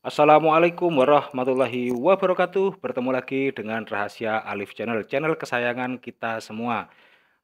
Assalamualaikum warahmatullahi wabarakatuh. Bertemu lagi dengan Rahasia Alif Channel, channel kesayangan kita semua.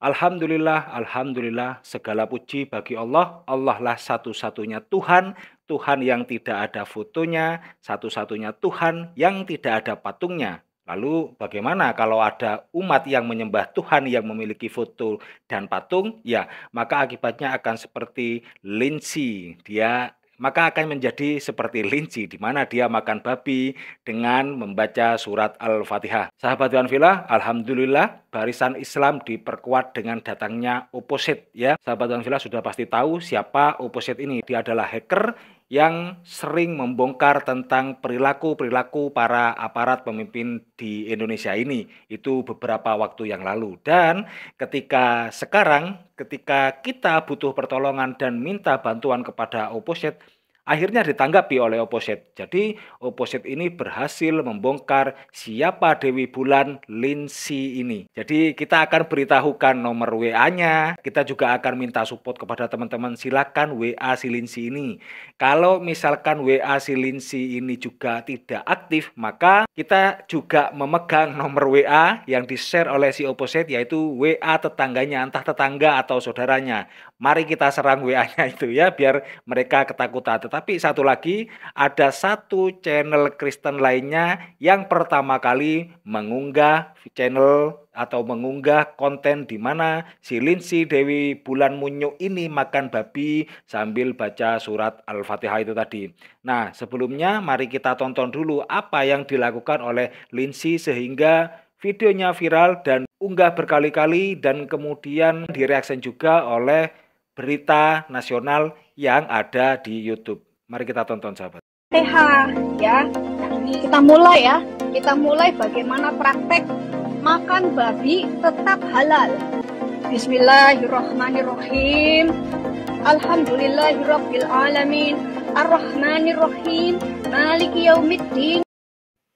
Alhamdulillah, alhamdulillah, segala puji bagi Allah. Allah lah satu-satunya Tuhan, Tuhan yang tidak ada fotonya, satu-satunya Tuhan yang tidak ada patungnya. Lalu bagaimana kalau ada umat yang menyembah Tuhan yang memiliki foto dan patung? Ya, maka akibatnya akan seperti linci. Dia maka akan menjadi seperti linci di mana dia makan babi dengan membaca surat Al-Fatihah. Sahabat Tuan Villa, Alhamdulillah barisan Islam diperkuat dengan datangnya oposit, ya. Sahabat Tuan Villa sudah pasti tahu siapa oposit ini. Dia adalah hacker yang sering membongkar tentang perilaku-perilaku para aparat pemimpin di Indonesia ini. Itu beberapa waktu yang lalu. Dan ketika sekarang, ketika kita butuh pertolongan dan minta bantuan kepada oposisi Akhirnya ditanggapi oleh Oposet. Jadi Oposet ini berhasil membongkar siapa Dewi Bulan Linsi ini. Jadi kita akan beritahukan nomor WA-nya. Kita juga akan minta support kepada teman-teman. Silakan WA si Linsi ini. Kalau misalkan WA si Linsi ini juga tidak aktif, maka kita juga memegang nomor WA yang di-share oleh si opposite yaitu WA tetangganya entah tetangga atau saudaranya. Mari kita serang WA-nya itu ya biar mereka ketakutan. Tetapi satu lagi ada satu channel Kristen lainnya yang pertama kali mengunggah channel atau mengunggah konten di mana si Lindsay Dewi Bulan Munyuk ini makan babi sambil baca surat Al-Fatihah itu tadi. Nah, sebelumnya mari kita tonton dulu apa yang dilakukan dilakukan oleh Lindsay sehingga videonya viral dan unggah berkali-kali dan kemudian direaksen juga oleh berita nasional yang ada di YouTube. Mari kita tonton sahabat. TH ya. Kita mulai ya. Kita mulai bagaimana praktek makan babi tetap halal. Bismillahirrahmanirrahim. Alhamdulillahirabbil alamin. Ar-Rahmanirrahim. Maliki yaumiddin.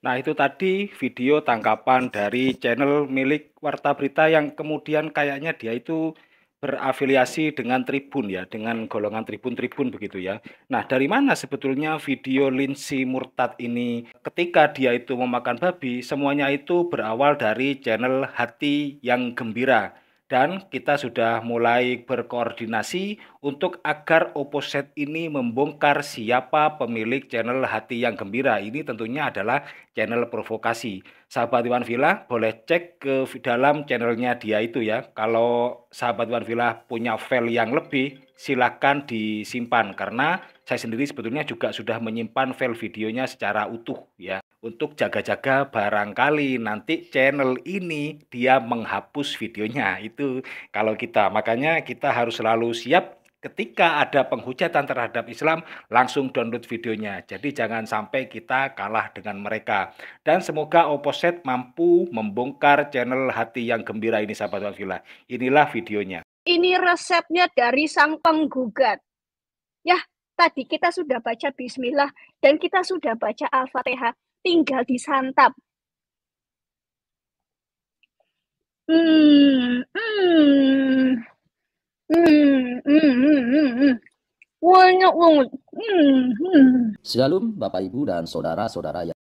Nah, itu tadi video tangkapan dari channel milik Warta Berita yang kemudian kayaknya dia itu berafiliasi dengan Tribun ya, dengan golongan Tribun-Tribun begitu ya. Nah, dari mana sebetulnya video Linsi Murtad ini ketika dia itu memakan babi, semuanya itu berawal dari channel Hati Yang Gembira dan kita sudah mulai berkoordinasi untuk agar Oposet ini membongkar siapa pemilik channel Hati Yang Gembira. Ini tentunya adalah channel provokasi. Sahabat Iwan Villa boleh cek ke dalam channelnya dia itu ya. Kalau sahabat Iwan Villa punya file yang lebih, silakan disimpan karena saya sendiri sebetulnya juga sudah menyimpan file videonya secara utuh ya untuk jaga-jaga barangkali nanti channel ini dia menghapus videonya itu kalau kita makanya kita harus selalu siap ketika ada penghujatan terhadap Islam langsung download videonya jadi jangan sampai kita kalah dengan mereka dan semoga Oposet mampu membongkar channel hati yang gembira ini sahabat Wafila inilah videonya ini resepnya dari sang penggugat ya tadi kita sudah baca bismillah dan kita sudah baca al-fatihah tinggal disantap. Hmm, hmm, hmm, hmm, hmm. Hmm hmm. hmm, hmm. Shalom Bapak Ibu dan saudara-saudara yang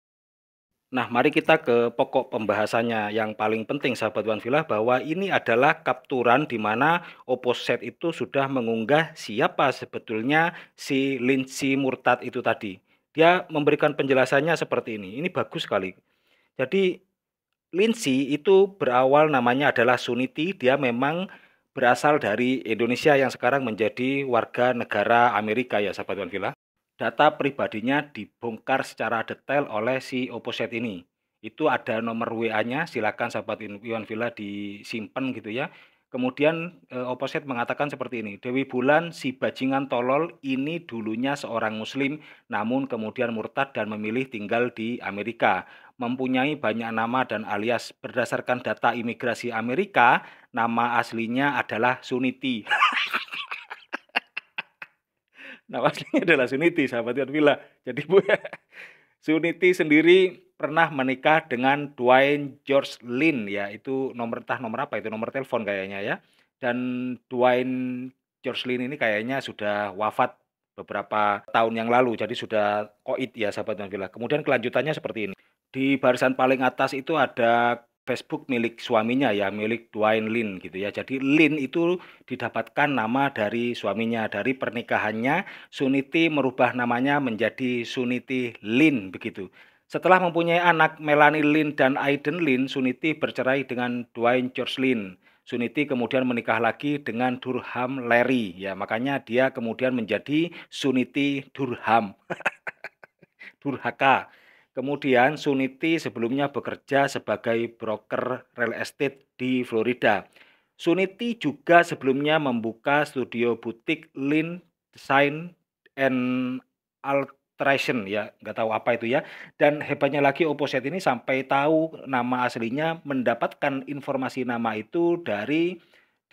Nah, mari kita ke pokok pembahasannya yang paling penting sahabat Villa, bahwa ini adalah kapturan di mana Opposet itu sudah mengunggah siapa sebetulnya si Lindsay Murtad itu tadi dia memberikan penjelasannya seperti ini. Ini bagus sekali. Jadi Linsi itu berawal namanya adalah Suniti. Dia memang berasal dari Indonesia yang sekarang menjadi warga negara Amerika ya sahabat Villa. Data pribadinya dibongkar secara detail oleh si oposet ini. Itu ada nomor WA-nya, silakan sahabat Iwan Villa disimpan gitu ya. Kemudian uh, eh, Oposet mengatakan seperti ini, Dewi Bulan si bajingan tolol ini dulunya seorang muslim namun kemudian murtad dan memilih tinggal di Amerika. Mempunyai banyak nama dan alias. Berdasarkan data imigrasi Amerika, nama aslinya adalah Suniti. nama aslinya adalah Suniti, sahabat Yadwila. Jadi bu, ya. Suniti sendiri pernah menikah dengan Dwayne George Lynn, ya itu nomor tah nomor apa itu nomor telepon kayaknya ya dan Dwayne George Lynn ini kayaknya sudah wafat beberapa tahun yang lalu jadi sudah koit ya sahabat Nabilah. kemudian kelanjutannya seperti ini di barisan paling atas itu ada Facebook milik suaminya ya, milik Dwayne Lin gitu ya. Jadi Lin itu didapatkan nama dari suaminya, dari pernikahannya Suniti merubah namanya menjadi Suniti Lin begitu. Setelah mempunyai anak Melanie Lin dan Aiden Lin, Suniti bercerai dengan Dwayne George Lin. Suniti kemudian menikah lagi dengan Durham Larry ya, makanya dia kemudian menjadi Suniti Durham. Durhaka Kemudian Suniti sebelumnya bekerja sebagai broker real estate di Florida. Suniti juga sebelumnya membuka studio butik Lin Design and Alteration ya, nggak tahu apa itu ya. Dan hebatnya lagi Oposet ini sampai tahu nama aslinya, mendapatkan informasi nama itu dari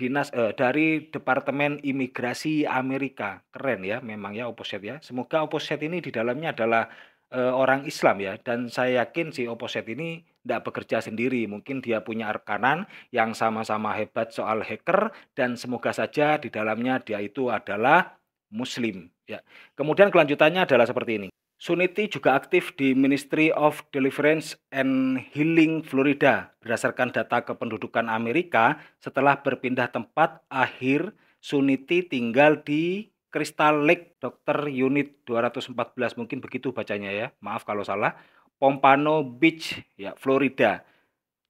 dinas eh, dari Departemen Imigrasi Amerika. Keren ya memang ya Oposet ya. Semoga Oposet ini di dalamnya adalah Eh, orang Islam ya dan saya yakin si Oposet ini tidak bekerja sendiri mungkin dia punya rekanan yang sama-sama hebat soal hacker dan semoga saja di dalamnya dia itu adalah Muslim ya kemudian kelanjutannya adalah seperti ini Suniti juga aktif di Ministry of Deliverance and Healing Florida. Berdasarkan data kependudukan Amerika, setelah berpindah tempat, akhir Suniti tinggal di Crystal Lake Dokter Unit 214 mungkin begitu bacanya ya. Maaf kalau salah. Pompano Beach ya Florida.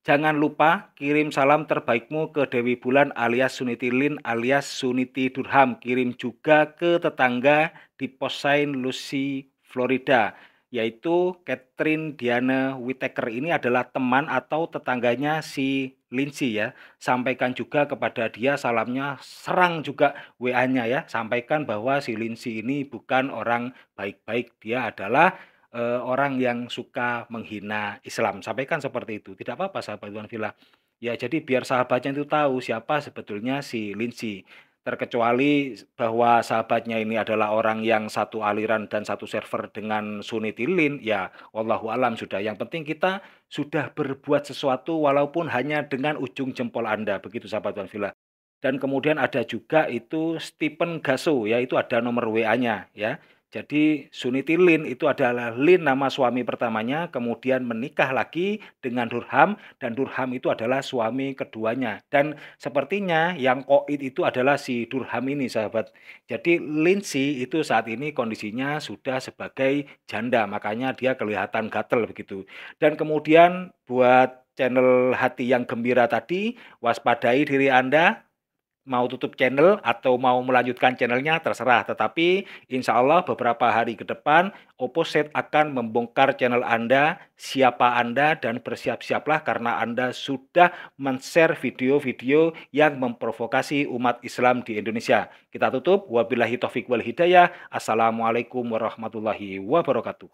Jangan lupa kirim salam terbaikmu ke Dewi Bulan alias Suniti Lin alias Suniti Durham. Kirim juga ke tetangga di Posain Lucy Florida yaitu Catherine Diana Whitaker ini adalah teman atau tetangganya si Lindsay ya. Sampaikan juga kepada dia salamnya, serang juga WA-nya ya. Sampaikan bahwa si Lindsay ini bukan orang baik-baik, dia adalah e, orang yang suka menghina Islam. Sampaikan seperti itu. Tidak apa-apa sahabat Tuhan Villa. Ya jadi biar sahabatnya itu tahu siapa sebetulnya si Lindsay terkecuali bahwa sahabatnya ini adalah orang yang satu aliran dan satu server dengan Sunni Tilin, ya Allahu alam sudah yang penting kita sudah berbuat sesuatu walaupun hanya dengan ujung jempol Anda begitu sahabat Villa. dan kemudian ada juga itu Stephen Gaso ya itu ada nomor WA-nya ya jadi Suniti Lin itu adalah Lin nama suami pertamanya, kemudian menikah lagi dengan Durham, dan Durham itu adalah suami keduanya. Dan sepertinya yang koid itu adalah si Durham ini sahabat. Jadi Lindsay itu saat ini kondisinya sudah sebagai janda, makanya dia kelihatan gatel begitu. Dan kemudian buat channel hati yang gembira tadi, waspadai diri Anda, mau tutup channel atau mau melanjutkan channelnya terserah. Tetapi insya Allah beberapa hari ke depan Oppo Set akan membongkar channel Anda, siapa Anda, dan bersiap-siaplah karena Anda sudah men-share video-video yang memprovokasi umat Islam di Indonesia. Kita tutup. Wabillahi taufiq wal hidayah. Assalamualaikum warahmatullahi wabarakatuh.